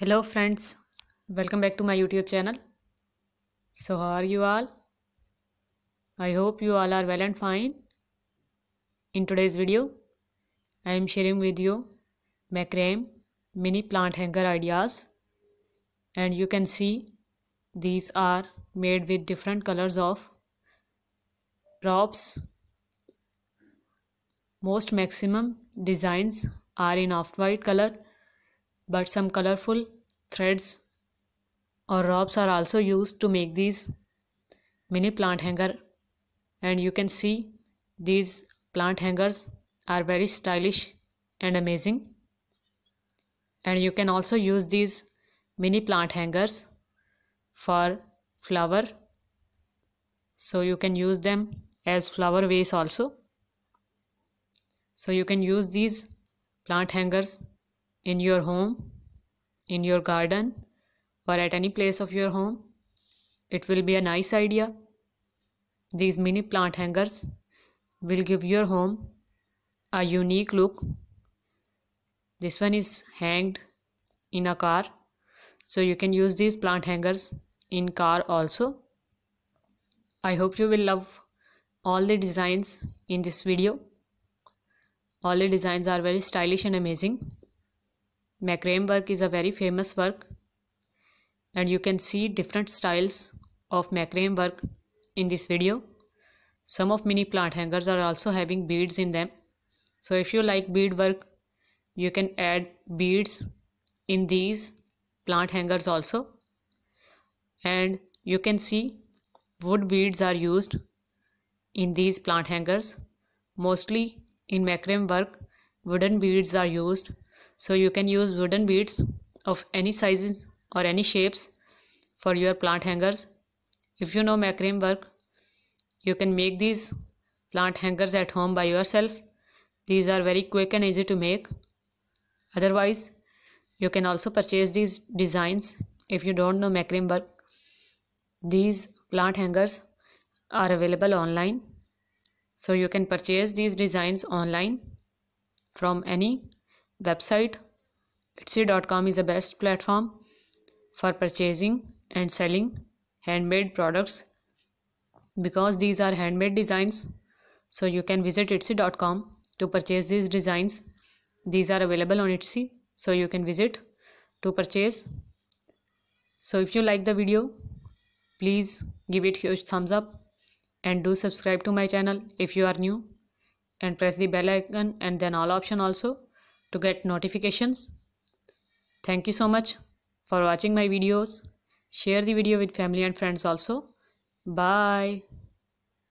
hello friends welcome back to my youtube channel so how are you all i hope you all are well and fine in today's video i am sharing with you macrame mini plant hanger ideas and you can see these are made with different colors of props most maximum designs are in off-white color but some colorful threads or ropes are also used to make these mini plant hanger and you can see these plant hangers are very stylish and amazing and you can also use these mini plant hangers for flower so you can use them as flower vase also so you can use these plant hangers in your home, in your garden, or at any place of your home. It will be a nice idea. These mini plant hangers will give your home a unique look. This one is hanged in a car. So you can use these plant hangers in car also. I hope you will love all the designs in this video. All the designs are very stylish and amazing. Macrame work is a very famous work and you can see different styles of macrame work in this video. Some of mini plant hangers are also having beads in them. So if you like bead work, you can add beads in these plant hangers also. And you can see wood beads are used in these plant hangers. Mostly in macrame work, wooden beads are used so you can use wooden beads of any sizes or any shapes for your plant hangers if you know macrame work you can make these plant hangers at home by yourself these are very quick and easy to make otherwise you can also purchase these designs if you don't know macrame work these plant hangers are available online so you can purchase these designs online from any website etsy.com is the best platform for purchasing and selling handmade products because these are handmade designs so you can visit etsy.com to purchase these designs these are available on etsy so you can visit to purchase so if you like the video please give it huge thumbs up and do subscribe to my channel if you are new and press the bell icon and then all option also to get notifications. Thank you so much for watching my videos. Share the video with family and friends also. Bye.